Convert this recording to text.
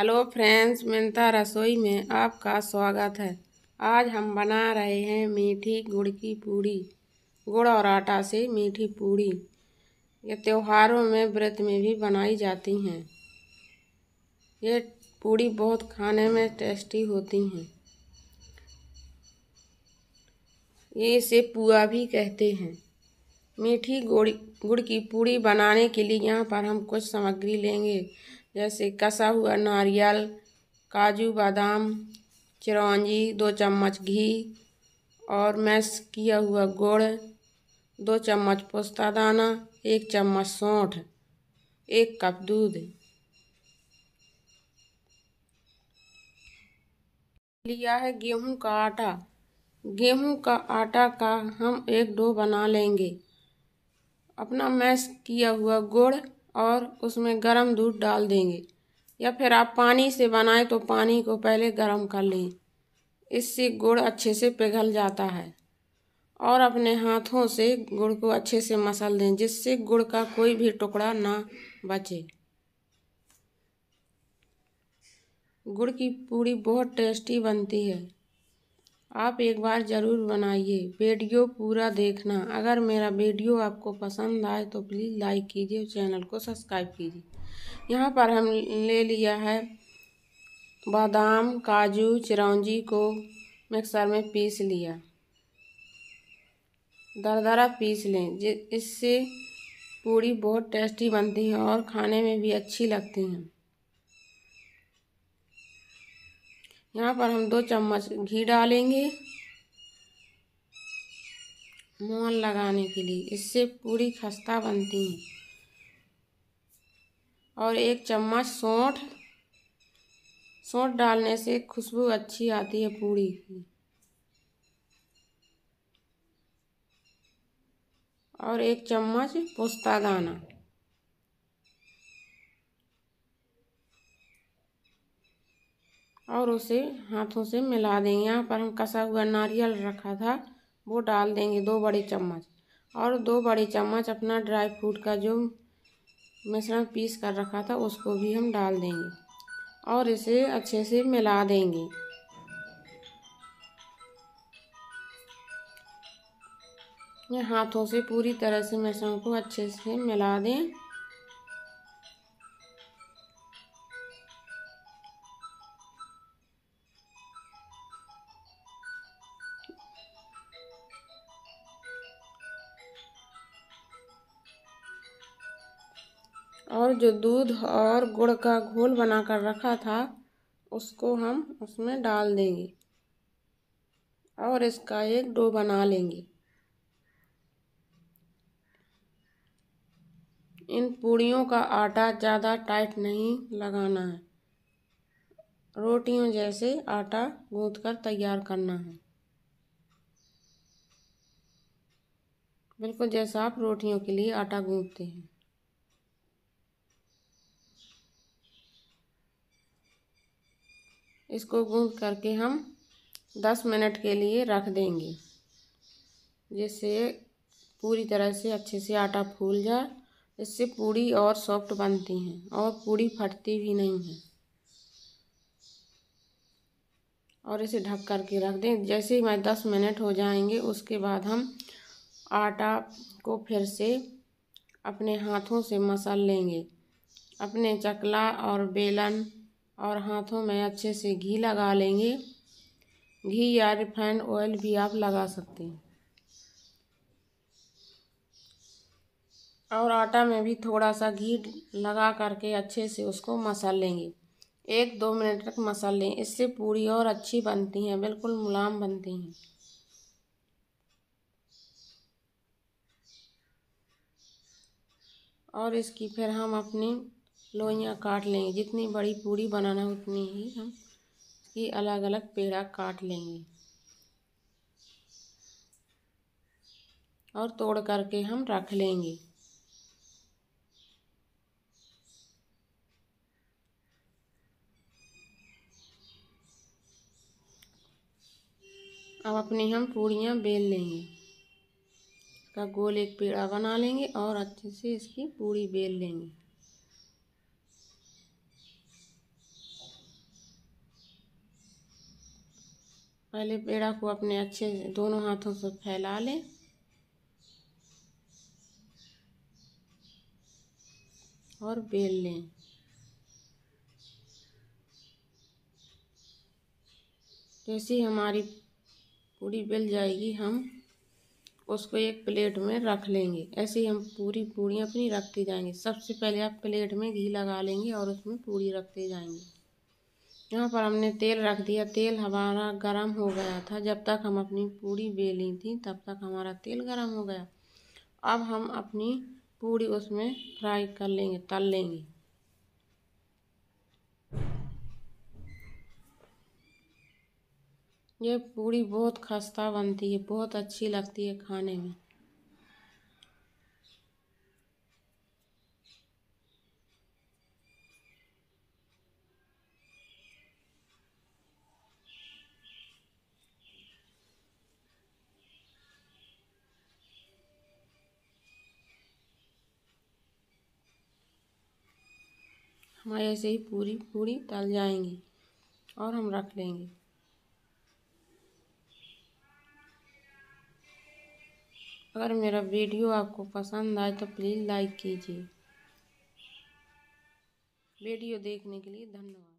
hello friends मिन्ता रसोई में आपका स्वागत है आज हम बना रहे हैं मीठी गुड़ की पूड़ी गुड़ और आटा से मीठी पूड़ी ये त्योहारों में व्रत में भी बनाई जाती हैं ये पूड़ी बहुत खाने में टेस्टी होती हैं ये इसे पुआ भी कहते हैं मीठी गुड़ गुड़ की पूड़ी बनाने के लिए यहाँ पर हम कुछ सामग्री लेंगे जैसे कसा हुआ नारियल काजू बादाम चिरौंजी दो चम्मच घी और मैश किया हुआ गुड़ दो चम्मच पोस्ता दाना एक चम्मच सौंठ एक कप दूध लिया है गेहूं का आटा गेहूं का आटा का हम एक डो बना लेंगे अपना मैश किया हुआ गुड़ और उसमें गर्म दूध डाल देंगे या फिर आप पानी से बनाएं तो पानी को पहले गर्म कर लें इससे गुड़ अच्छे से पिघल जाता है और अपने हाथों से गुड़ को अच्छे से मसल दें जिससे गुड़ का कोई भी टुकड़ा ना बचे गुड़ की पूड़ी बहुत टेस्टी बनती है आप एक बार ज़रूर बनाइए वीडियो पूरा देखना अगर मेरा वीडियो आपको पसंद आए तो प्लीज़ लाइक कीजिए चैनल को सब्सक्राइब कीजिए यहाँ पर हम ले लिया है बादाम काजू चिरौंजी को मिक्सर में पीस लिया दरदरा पीस लें इससे पूड़ी बहुत टेस्टी बनती है और खाने में भी अच्छी लगती हैं यहाँ पर हम दो चम्मच घी डालेंगे मोहन लगाने के लिए इससे पूरी खस्ता बनती है और एक चम्मच सौठ सौठ डालने से खुशबू अच्छी आती है पूरी की और एक चम्मच पोस्ता दाना और उसे हाथों से मिला देंगे यहाँ पर हम कसा हुआ नारियल रखा था वो डाल देंगे दो बड़े चम्मच और दो बड़े चम्मच अपना ड्राई फ्रूट का जो मिश्रण पीस कर रखा था उसको भी हम डाल देंगे और इसे अच्छे से मिला देंगे हाथों से पूरी तरह से मिश्रण को अच्छे से मिला दें और जो दूध और गुड़ का घोल बना कर रखा था उसको हम उसमें डाल देंगे और इसका एक डो बना लेंगे इन पूड़ियों का आटा ज़्यादा टाइट नहीं लगाना है रोटियों जैसे आटा गूँथ कर तैयार करना है बिल्कुल जैसा आप रोटियों के लिए आटा गूंथते हैं इसको गूंद करके हम दस मिनट के लिए रख देंगे जिससे पूरी तरह से अच्छे से आटा फूल जाए इससे पूड़ी और सॉफ्ट बनती हैं और पूड़ी फटती भी नहीं है और इसे ढक करके रख दें जैसे ही मैं दस मिनट हो जाएंगे उसके बाद हम आटा को फिर से अपने हाथों से मसल लेंगे अपने चकला और बेलन और हाथों में अच्छे से घी लगा लेंगे घी या रिफाइंड ऑयल भी आप लगा सकते हैं और आटा में भी थोड़ा सा घी लगा करके अच्छे से उसको मसल लेंगे एक दो मिनट तक मसल लें इससे पूरी और अच्छी बनती हैं बिल्कुल मुलायम बनती हैं और इसकी फिर हम अपनी लोइयाँ काट लेंगे जितनी बड़ी पूड़ी बनाना है उतनी ही हम ये अलग अलग पेड़ा काट लेंगे और तोड़ करके हम रख लेंगे अब अपनी हम पूड़ियाँ बेल लेंगे का गोल एक पेड़ा बना लेंगे और अच्छे से इसकी पूड़ी बेल लेंगे पहले पेड़ा को अपने अच्छे से दोनों हाथों से फैला लें और बेल लें जैसे ही हमारी पूरी बेल जाएगी हम उसको एक प्लेट में रख लेंगे ऐसे ही हम पूरी पूड़ियाँ अपनी रखते जाएंगे सबसे पहले आप प्लेट में घी लगा लेंगे और उसमें पूड़ी रखते जाएंगे यहाँ पर हमने तेल रख दिया तेल हमारा गरम हो गया था जब तक हम अपनी पूड़ी बेली थी तब तक हमारा तेल गरम हो गया अब हम अपनी पूड़ी उसमें फ्राई कर लेंगे तल लेंगे ये पूड़ी बहुत खस्ता बनती है बहुत अच्छी लगती है खाने में हमारे ऐसे ही पूरी पूरी तल जाएंगी और हम रख लेंगे अगर मेरा वीडियो आपको पसंद आए तो प्लीज़ लाइक कीजिए वीडियो देखने के लिए धन्यवाद